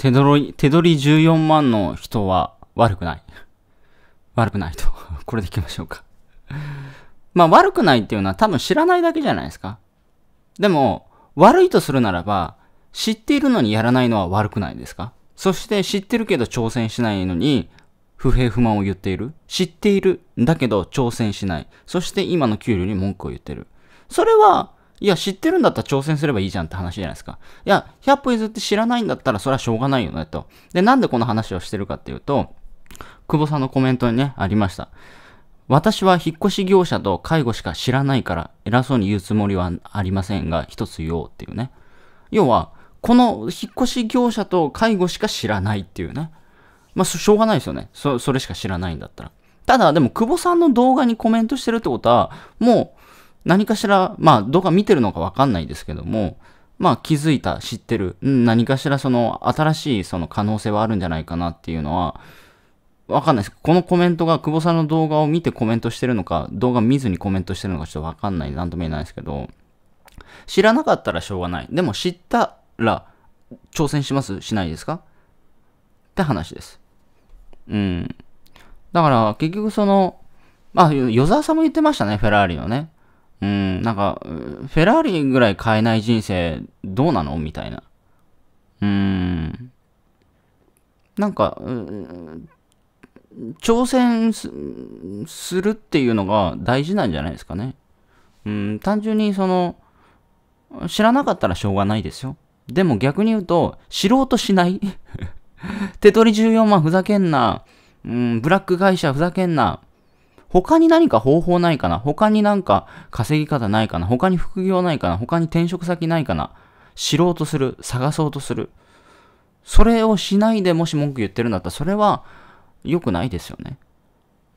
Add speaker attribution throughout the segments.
Speaker 1: 手取り、手取り14万の人は悪くない。悪くないと。これでいきましょうかまあ悪くないっていうのは多分知らないだけじゃないですか。でも、悪いとするならば、知っているのにやらないのは悪くないですかそして知ってるけど挑戦しないのに、不平不満を言っている。知っているんだけど挑戦しない。そして今の給料に文句を言ってる。それはいや、知ってるんだったら挑戦すればいいじゃんって話じゃないですか。いや、100歩譲って知らないんだったらそれはしょうがないよねと。で、なんでこの話をしてるかっていうと、久保さんのコメントにね、ありました。私は引っ越し業者と介護しか知らないから偉そうに言うつもりはありませんが、一つ言おうっていうね。要は、この引っ越し業者と介護しか知らないっていうね。まあ、しょうがないですよね。そ、それしか知らないんだったら。ただ、でも、久保さんの動画にコメントしてるってことは、もう、何かしら、まあ動画見てるのかわかんないですけども、まあ気づいた、知ってる、何かしらその新しいその可能性はあるんじゃないかなっていうのは、わかんないです。このコメントが久保さんの動画を見てコメントしてるのか、動画見ずにコメントしてるのかちょっとわかんない、なんとも言えないですけど、知らなかったらしょうがない。でも知ったら挑戦しますしないですかって話です。うん。だから結局その、まあ、与沢さんも言ってましたね、フェラーリのね。うん、なんか、フェラーリぐらい買えない人生どうなのみたいな。うん。なんか、うん、挑戦するっていうのが大事なんじゃないですかね。うん、単純にその、知らなかったらしょうがないですよ。でも逆に言うと、知ろうとしない 手取り14万ふざけんな。うん、ブラック会社ふざけんな。他に何か方法ないかな他になんか稼ぎ方ないかな他に副業ないかな他に転職先ないかな知ろうとする。探そうとする。それをしないでもし文句言ってるんだったら、それは良くないですよね。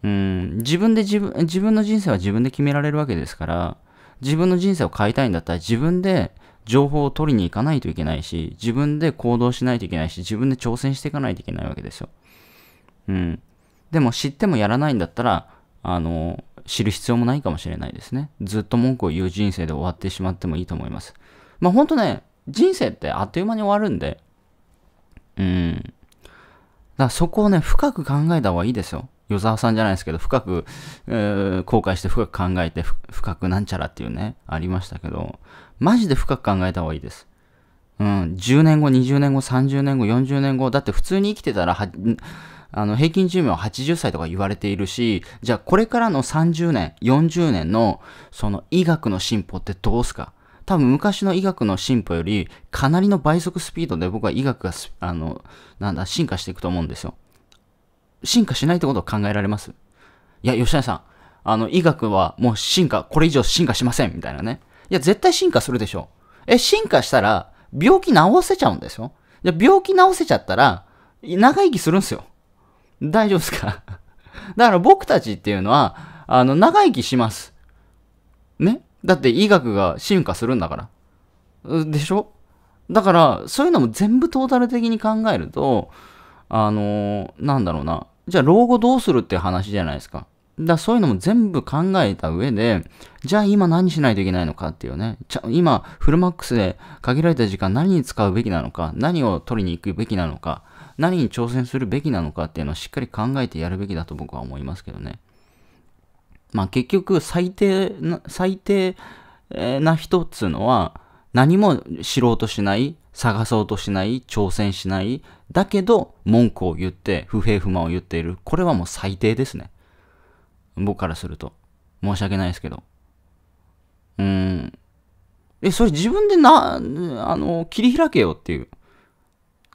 Speaker 1: うん、自分で自分、自分の人生は自分で決められるわけですから、自分の人生を変えたいんだったら自分で情報を取りに行かないといけないし、自分で行動しないといけないし、自分で挑戦していかないといけないわけですよ。うん。でも知ってもやらないんだったら、あの、知る必要もないかもしれないですね。ずっと文句を言う人生で終わってしまってもいいと思います。まあ、ほんとね、人生ってあっという間に終わるんで、うん。だからそこをね、深く考えた方がいいですよ。与沢さんじゃないですけど、深く、えー、後悔して深く考えて、深くなんちゃらっていうね、ありましたけど、マジで深く考えた方がいいです。うん、10年後、20年後、30年後、40年後、だって普通に生きてたら、あの、平均寿命80歳とか言われているし、じゃあこれからの30年、40年の、その医学の進歩ってどうすか多分昔の医学の進歩よりかなりの倍速スピードで僕は医学が、あの、なんだ、進化していくと思うんですよ。進化しないってことは考えられますいや、吉田さん、あの、医学はもう進化、これ以上進化しません、みたいなね。いや、絶対進化するでしょ。え、進化したら、病気治せちゃうんですよ。じ病気治せちゃったら、長生きするんですよ。大丈夫ですか だから僕たちっていうのは、あの、長生きします。ねだって医学が進化するんだから。でしょだから、そういうのも全部トータル的に考えると、あのー、なんだろうな。じゃあ、老後どうするって話じゃないですか。だからそういうのも全部考えた上で、じゃあ今何しないといけないのかっていうね。ちゃ今、フルマックスで限られた時間何に使うべきなのか、何を取りに行くべきなのか。何に挑戦するべきなのかっていうのをしっかり考えてやるべきだと僕は思いますけどね。まあ結局最低な、最低な人っつうのは何も知ろうとしない、探そうとしない、挑戦しない、だけど文句を言って不平不満を言っている。これはもう最低ですね。僕からすると。申し訳ないですけど。うーん。え、それ自分でな、あの、切り開けよっていう。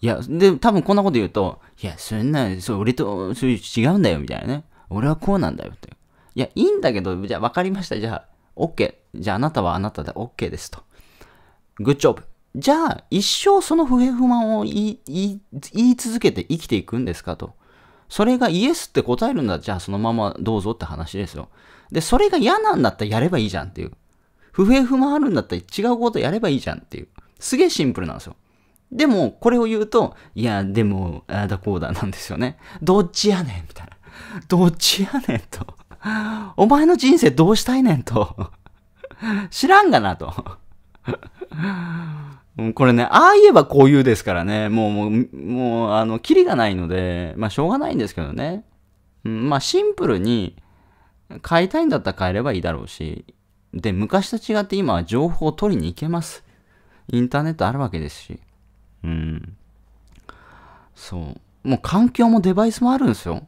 Speaker 1: いや、で、多分こんなこと言うと、いや、そんな、そう、俺と、そういう違うんだよ、みたいなね。俺はこうなんだよ、って。いや、いいんだけど、じゃあ分かりました。じゃあ、OK。じゃああなたはあなたで OK ですと。グッジョブ。じゃあ、一生その不平不満を言い続けて生きていくんですかと。それがイエスって答えるんだったら、じゃあそのままどうぞって話ですよ。で、それが嫌なんだったらやればいいじゃんっていう。不平不満あるんだったら違うことやればいいじゃんっていう。すげえシンプルなんですよ。でも、これを言うと、いや、でも、あだこうだなんですよね。どっちやねんみたいな。どっちやねんと。お前の人生どうしたいねんと。知らんがなと。これね、ああ言えばこう言うですからね、もう、もう、もう、あの、キリがないので、まあ、しょうがないんですけどね。うん、まあ、シンプルに、買いたいんだったら買えればいいだろうし、で、昔と違って今は情報を取りに行けます。インターネットあるわけですし。うん。そう。もう環境もデバイスもあるんですよ。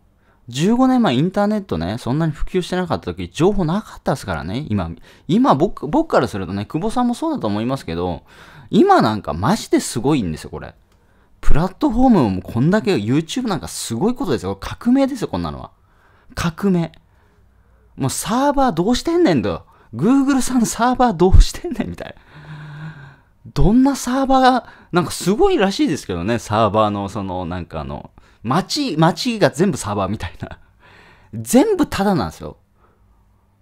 Speaker 1: 15年前インターネットね、そんなに普及してなかった時、情報なかったですからね、今。今僕、僕からするとね、久保さんもそうだと思いますけど、今なんかマジですごいんですよ、これ。プラットフォームもこんだけ YouTube なんかすごいことですよ。革命ですよ、こんなのは。革命。もうサーバーどうしてんねんと。Google さんサーバーどうしてんねんみたいな。どんなサーバー、が、なんかすごいらしいですけどね、サーバーのその、なんかあの、街、街が全部サーバーみたいな。全部タダなんですよ。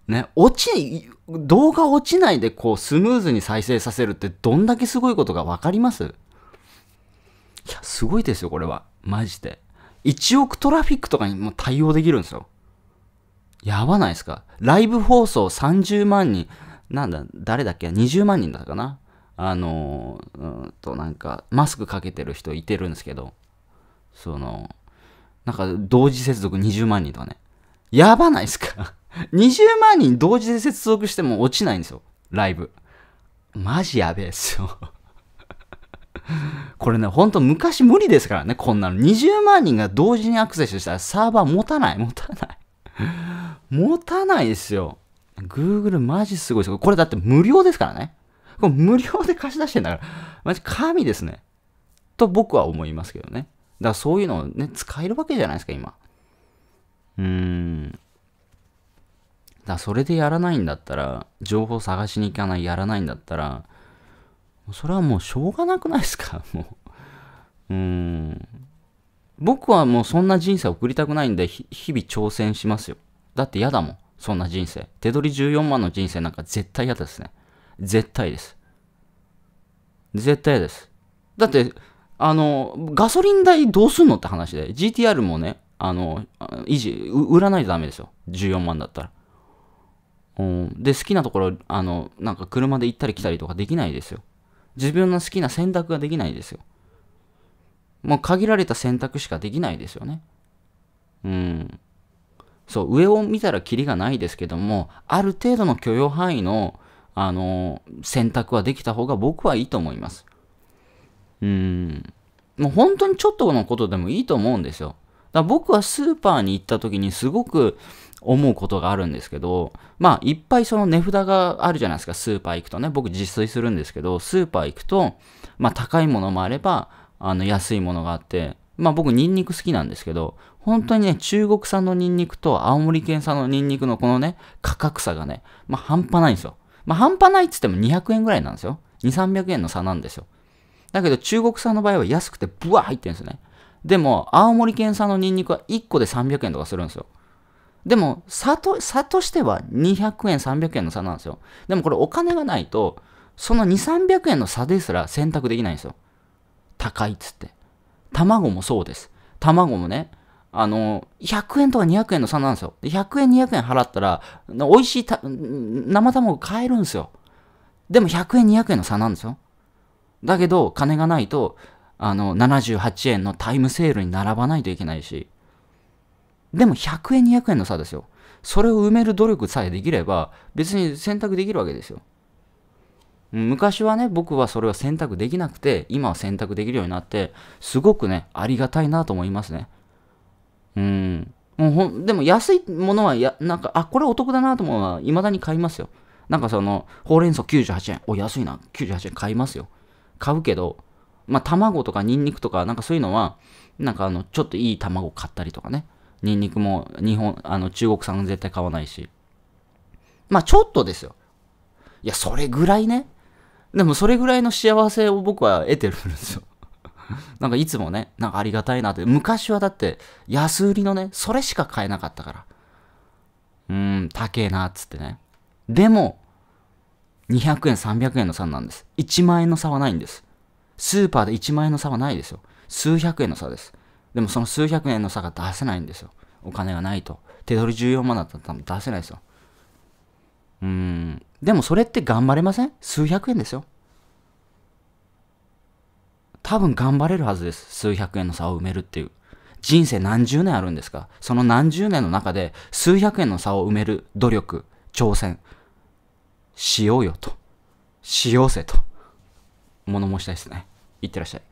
Speaker 1: ね、落ち、動画落ちないでこうスムーズに再生させるってどんだけすごいことがわかりますいや、すごいですよ、これは。マジで。1億トラフィックとかにも対応できるんですよ。やばないですかライブ放送30万人、なんだ、誰だっけ ?20 万人だったかなあの、うんとなんか、マスクかけてる人いてるんですけど、その、なんか同時接続20万人とかね。やばないっすか20 万人同時で接続しても落ちないんですよ。ライブ。マジやべえっすよ これね、ほんと昔無理ですからね、こんなの。20万人が同時にアクセスしたらサーバー持たない、持たない。持たないですよ。Google マジすごいですよ。これだって無料ですからね。これ無料で貸し出してんだから、マジ神ですね。と僕は思いますけどね。だからそういうのをね、使えるわけじゃないですか、今。うーん。だそれでやらないんだったら、情報探しに行かない、やらないんだったら、それはもうしょうがなくないですか もう。うーん。僕はもうそんな人生送りたくないんで、日々挑戦しますよ。だって嫌だもん。そんな人生。手取り14万の人生なんか絶対嫌ですね。絶対です。絶対です。だって、あの、ガソリン代どうすんのって話で、GTR もね、あの、維持、売らないとダメですよ。14万だったら。うん、で、好きなところ、あの、なんか車で行ったり来たりとかできないですよ。自分の好きな選択ができないですよ。もう限られた選択しかできないですよね。うん。そう、上を見たらキリがないですけども、ある程度の許容範囲のあの、選択はできた方が僕はいいと思います。うん。もう本当にちょっとのことでもいいと思うんですよ。だ僕はスーパーに行った時にすごく思うことがあるんですけど、まあいっぱいその値札があるじゃないですか、スーパー行くとね。僕自炊するんですけど、スーパー行くと、まあ高いものもあれば、あの安いものがあって、まあ僕ニンニク好きなんですけど、本当にね、中国産のニンニクと青森県産のニンニクのこのね、価格差がね、まあ半端ないんですよ。まあ、半端ないっつっても200円ぐらいなんですよ。2、300円の差なんですよ。だけど中国産の場合は安くてブワー入ってるんですよね。でも、青森県産のニンニクは1個で300円とかするんですよ。でも差と、差としては200円、300円の差なんですよ。でもこれお金がないと、その2、300円の差ですら選択できないんですよ。高いっつって。卵もそうです。卵もね、あの、100円とか200円の差なんですよ。100円、200円払ったら、美味しいた生卵買えるんですよ。でも100円、200円の差なんですよ。だけど、金がないと、あの、78円のタイムセールに並ばないといけないし。でも100円、200円の差ですよ。それを埋める努力さえできれば、別に選択できるわけですよ。昔はね、僕はそれは選択できなくて、今は選択できるようになって、すごくね、ありがたいなと思いますね。うん。もうほんでも安いものはや、なんか、あ、これお得だなと思うのは、未だに買いますよ。なんかその、ほうれん草98円。お、安いな。98円買いますよ。買うけど、まあ、卵とかニンニクとか、なんかそういうのは、なんかあの、ちょっといい卵買ったりとかね。ニンニクも日本、あの、中国産絶対買わないし。まあ、ちょっとですよ。いや、それぐらいね。でもそれぐらいの幸せを僕は得てるんですよ。なんかいつもね、なんかありがたいなって。昔はだって、安売りのね、それしか買えなかったから。うーん、高えな、っつってね。でも、200円、300円の差なんです。1万円の差はないんです。スーパーで1万円の差はないですよ。数百円の差です。でもその数百円の差が出せないんですよ。お金がないと。手取り14万だったら多分出せないですよ。うーん。でもそれって頑張れません数百円ですよ。多分頑張れるはずです。数百円の差を埋めるっていう。人生何十年あるんですかその何十年の中で数百円の差を埋める努力、挑戦、しようよと。しようせと。物申したいですね。いってらっしゃい。